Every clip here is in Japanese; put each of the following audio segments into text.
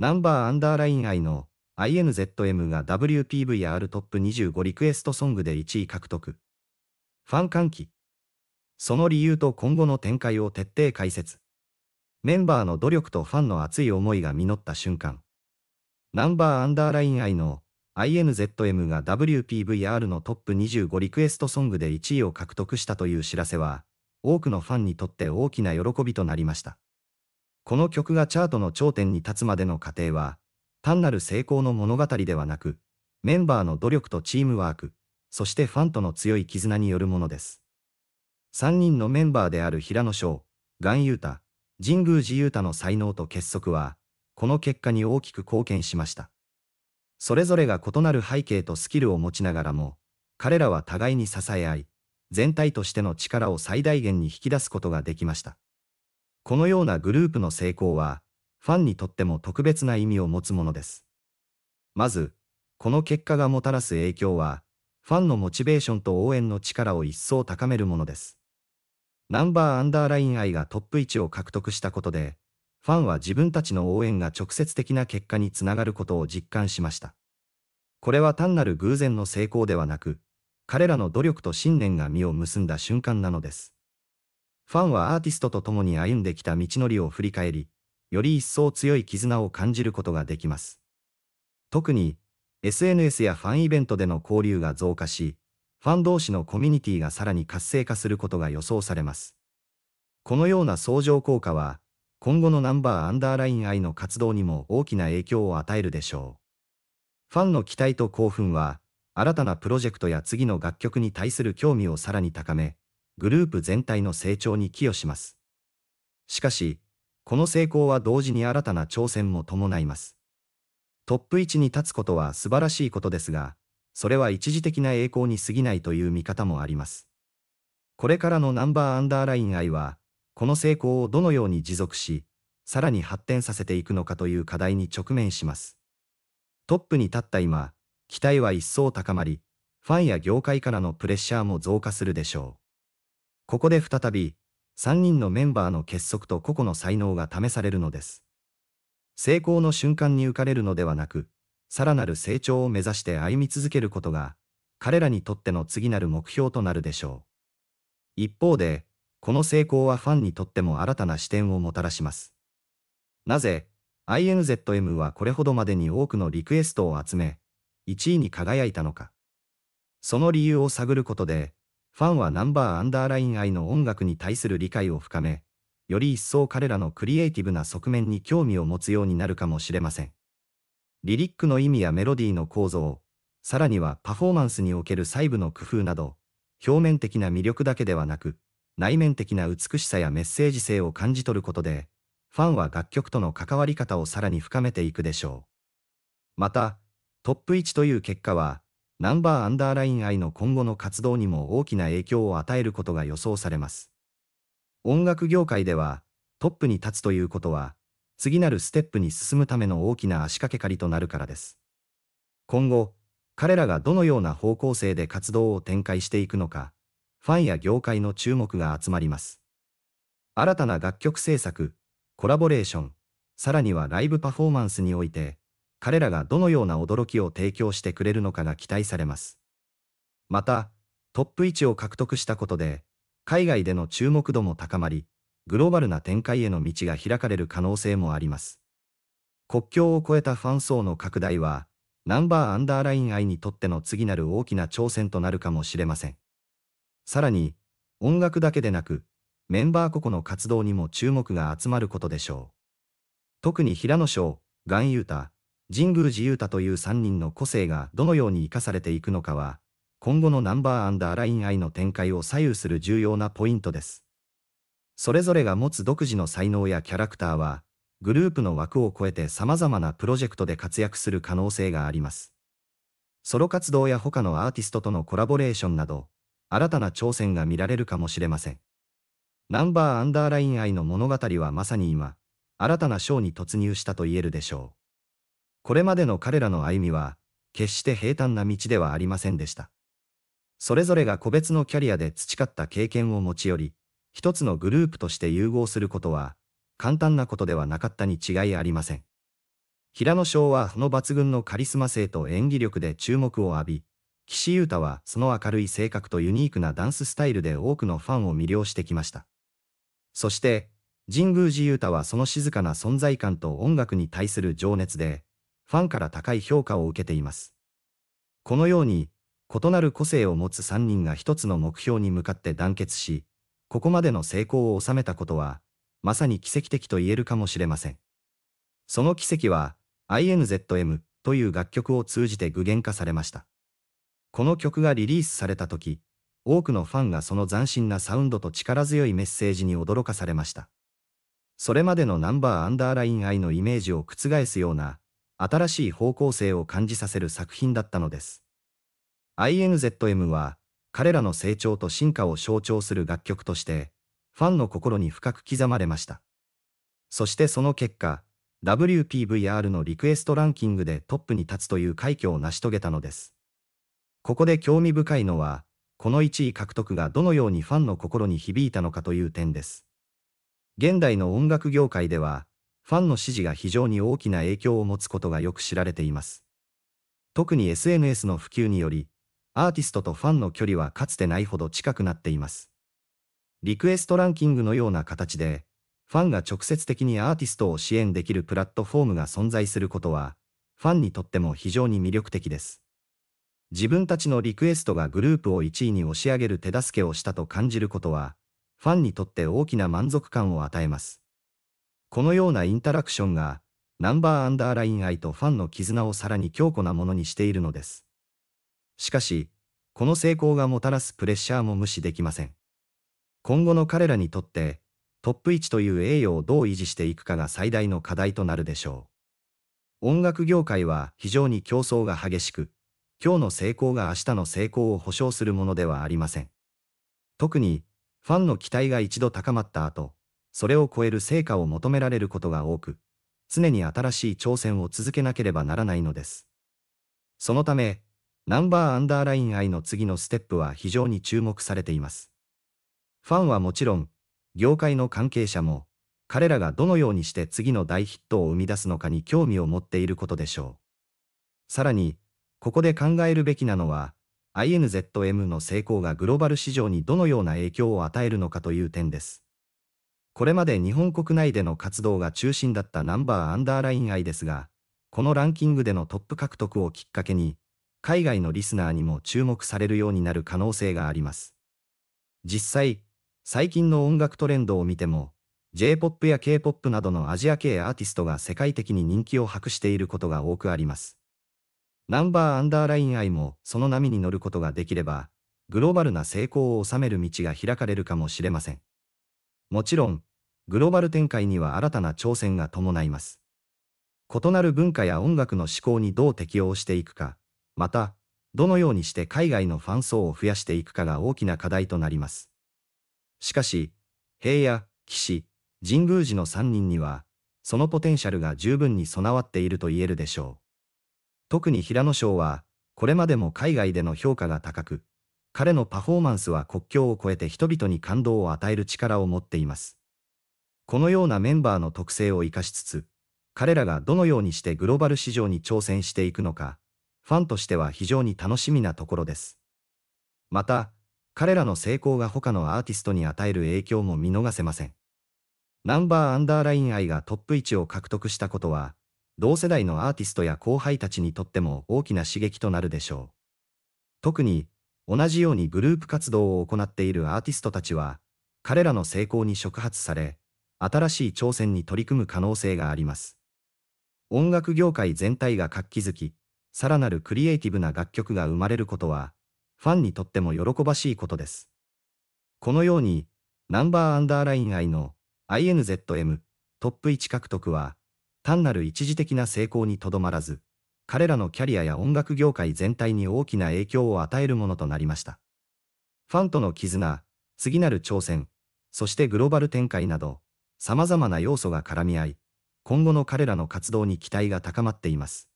ナンバーアンダーライン I の INZM が WPVR トップ25リクエストソングで1位獲得。ファン歓喜。その理由と今後の展開を徹底解説。メンバーの努力とファンの熱い思いが実った瞬間。ナンバーアンダーライン I の INZM が WPVR のトップ25リクエストソングで1位を獲得したという知らせは、多くのファンにとって大きな喜びとなりました。この曲がチャートの頂点に立つまでの過程は、単なる成功の物語ではなく、メンバーの努力とチームワーク、そしてファンとの強い絆によるものです。3人のメンバーである平野翔、岩優太、神宮寺優太の才能と結束は、この結果に大きく貢献しました。それぞれが異なる背景とスキルを持ちながらも、彼らは互いに支え合い、全体としての力を最大限に引き出すことができました。このようなグループの成功は、ファンにとっても特別な意味を持つものです。まず、この結果がもたらす影響は、ファンのモチベーションと応援の力を一層高めるものです。ナンバーアンダーライン愛がトップ1を獲得したことで、ファンは自分たちの応援が直接的な結果につながることを実感しました。これは単なる偶然の成功ではなく、彼らの努力と信念が実を結んだ瞬間なのです。ファンはアーティストと共に歩んできた道のりを振り返り、より一層強い絆を感じることができます。特に、SNS やファンイベントでの交流が増加し、ファン同士のコミュニティがさらに活性化することが予想されます。このような相乗効果は、今後のナンバーアンダーライン愛の活動にも大きな影響を与えるでしょう。ファンの期待と興奮は、新たなプロジェクトや次の楽曲に対する興味をさらに高め、グループ全体の成長に寄与します。しかし、この成功は同時に新たな挑戦も伴います。トップ1に立つことは素晴らしいことですが、それは一時的な栄光に過ぎないという見方もあります。これからのナンバーアンダーライン愛は、この成功をどのように持続し、さらに発展させていくのかという課題に直面します。トップに立った今、期待は一層高まり、ファンや業界からのプレッシャーも増加するでしょう。ここで再び、3人のメンバーの結束と個々の才能が試されるのです。成功の瞬間に浮かれるのではなく、さらなる成長を目指して歩み続けることが、彼らにとっての次なる目標となるでしょう。一方で、この成功はファンにとっても新たな視点をもたらします。なぜ、INZM はこれほどまでに多くのリクエストを集め、1位に輝いたのか。その理由を探ることで、ファンはナンバーアンダーライン愛の音楽に対する理解を深め、より一層彼らのクリエイティブな側面に興味を持つようになるかもしれません。リリックの意味やメロディーの構造、さらにはパフォーマンスにおける細部の工夫など、表面的な魅力だけではなく、内面的な美しさやメッセージ性を感じ取ることで、ファンは楽曲との関わり方をさらに深めていくでしょう。また、トップ1という結果は、ナンバーアンダーライン愛の今後の活動にも大きな影響を与えることが予想されます。音楽業界では、トップに立つということは、次なるステップに進むための大きな足掛け借りとなるからです。今後、彼らがどのような方向性で活動を展開していくのか、ファンや業界の注目が集まります。新たな楽曲制作、コラボレーション、さらにはライブパフォーマンスにおいて、彼らがどのような驚きを提供してくれるのかが期待されます。また、トップ1を獲得したことで、海外での注目度も高まり、グローバルな展開への道が開かれる可能性もあります。国境を越えたファン層の拡大は、ナンバーアンダーライン愛にとっての次なる大きな挑戦となるかもしれません。さらに、音楽だけでなく、メンバー個々の活動にも注目が集まることでしょう。特に平野翔、ガンユータ、ジンル・ジユータという3人の個性がどのように生かされていくのかは、今後のナンバーライン愛の展開を左右する重要なポイントです。それぞれが持つ独自の才能やキャラクターは、グループの枠を超えて様々なプロジェクトで活躍する可能性があります。ソロ活動や他のアーティストとのコラボレーションなど、新たな挑戦が見られるかもしれません。ナンバーアンダーライン愛の物語はまさに今、新たな章に突入したと言えるでしょう。これまでの彼らの歩みは、決して平坦な道ではありませんでした。それぞれが個別のキャリアで培った経験を持ち寄り、一つのグループとして融合することは、簡単なことではなかったに違いありません。平野翔はその抜群のカリスマ性と演技力で注目を浴び、岸優太はその明るい性格とユニークなダンススタイルで多くのファンを魅了してきました。そして、神宮寺優太はその静かな存在感と音楽に対する情熱で、ファンから高い評価を受けています。このように、異なる個性を持つ3人が一つの目標に向かって団結し、ここまでの成功を収めたことは、まさに奇跡的と言えるかもしれません。その奇跡は、INZM という楽曲を通じて具現化されました。この曲がリリースされた時、多くのファンがその斬新なサウンドと力強いメッセージに驚かされました。それまでのナンバーアンダーライン愛のイメージを覆すような、新しい方向性を感じさせる作品だったのです。INZM は彼らの成長と進化を象徴する楽曲としてファンの心に深く刻まれました。そしてその結果 WPVR のリクエストランキングでトップに立つという快挙を成し遂げたのです。ここで興味深いのはこの1位獲得がどのようにファンの心に響いたのかという点です。現代の音楽業界ではファンの支持が非常に大きな影響を持つことがよく知られています。特に SNS の普及により、アーティストとファンの距離はかつてないほど近くなっています。リクエストランキングのような形で、ファンが直接的にアーティストを支援できるプラットフォームが存在することは、ファンにとっても非常に魅力的です。自分たちのリクエストがグループを1位に押し上げる手助けをしたと感じることは、ファンにとって大きな満足感を与えます。このようなインタラクションが、ナンバーアンダーライン愛とファンの絆をさらに強固なものにしているのです。しかし、この成功がもたらすプレッシャーも無視できません。今後の彼らにとって、トップ1という栄誉をどう維持していくかが最大の課題となるでしょう。音楽業界は非常に競争が激しく、今日の成功が明日の成功を保証するものではありません。特に、ファンの期待が一度高まった後、それを超える成果を求められることが多く、常に新しい挑戦を続けなければならないのです。そのため、ナンバーアンダーライン I の次のステップは非常に注目されています。ファンはもちろん、業界の関係者も、彼らがどのようにして次の大ヒットを生み出すのかに興味を持っていることでしょう。さらに、ここで考えるべきなのは、INZM の成功がグローバル市場にどのような影響を与えるのかという点です。これまで日本国内での活動が中心だったナンバーアンダーライン愛ですが、このランキングでのトップ獲得をきっかけに、海外のリスナーにも注目されるようになる可能性があります。実際、最近の音楽トレンドを見ても、J-POP や K-POP などのアジア系アーティストが世界的に人気を博していることが多くあります。ナンバーアンダーライン愛もその波に乗ることができれば、グローバルな成功を収める道が開かれるかもしれません。もちろん、グローバル展開には新たな挑戦が伴います。異なる文化や音楽の思考にどう適応していくか、また、どのようにして海外のファン層を増やしていくかが大きな課題となります。しかし、平野、岸、神宮寺の3人には、そのポテンシャルが十分に備わっていると言えるでしょう。特に平野翔は、これまでも海外での評価が高く、彼のパフォーマンスは国境を越えて人々に感動を与える力を持っています。このようなメンバーの特性を活かしつつ、彼らがどのようにしてグローバル市場に挑戦していくのか、ファンとしては非常に楽しみなところです。また、彼らの成功が他のアーティストに与える影響も見逃せません。ナンバーアンダーライン愛がトップ1を獲得したことは、同世代のアーティストや後輩たちにとっても大きな刺激となるでしょう。特に、同じようにグループ活動を行っているアーティストたちは、彼らの成功に触発され、新しい挑戦に取り組む可能性があります。音楽業界全体が活気づき、さらなるクリエイティブな楽曲が生まれることは、ファンにとっても喜ばしいことです。このように、ナンバーアンダーライン I の INZM トップ1獲得は、単なる一時的な成功にとどまらず、彼らのキャリアや音楽業界全体に大きな影響を与えるものとなりました。ファンとの絆、次なる挑戦、そしてグローバル展開など、様々な要素が絡み合い、今後の彼らの活動に期待が高まっています。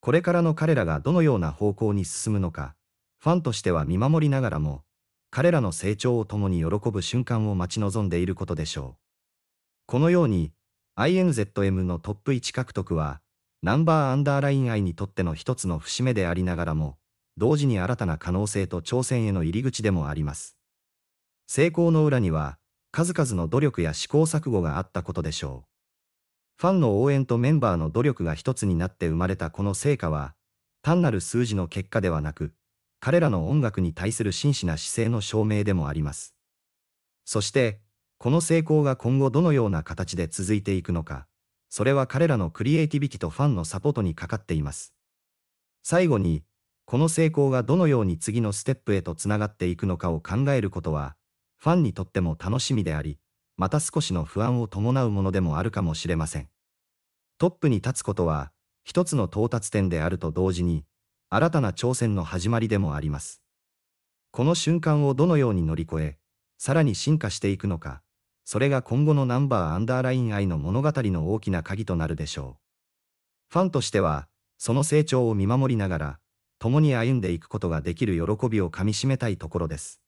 これからの彼らがどのような方向に進むのか、ファンとしては見守りながらも、彼らの成長を共に喜ぶ瞬間を待ち望んでいることでしょう。このように、INZM のトップ1獲得は、ナンバーアンダーライン愛にとっての一つの節目でありながらも、同時に新たな可能性と挑戦への入り口でもあります。成功の裏には、数々の努力や試行錯誤があったことでしょう。ファンの応援とメンバーの努力が一つになって生まれたこの成果は、単なる数字の結果ではなく、彼らの音楽に対する真摯な姿勢の証明でもあります。そして、この成功が今後どのような形で続いていくのか、それは彼らのクリエイティビティとファンのサポートにかかっています。最後に、この成功がどのように次のステップへとつながっていくのかを考えることは、ファンにとっても楽しみであり、また少しの不安を伴うものでもあるかもしれません。トップに立つことは、一つの到達点であると同時に、新たな挑戦の始まりでもあります。この瞬間をどのように乗り越え、さらに進化していくのか、それが今後のナンバーアンダーライン愛の物語の大きな鍵となるでしょう。ファンとしては、その成長を見守りながら、共に歩んでいくことができる喜びをかみしめたいところです。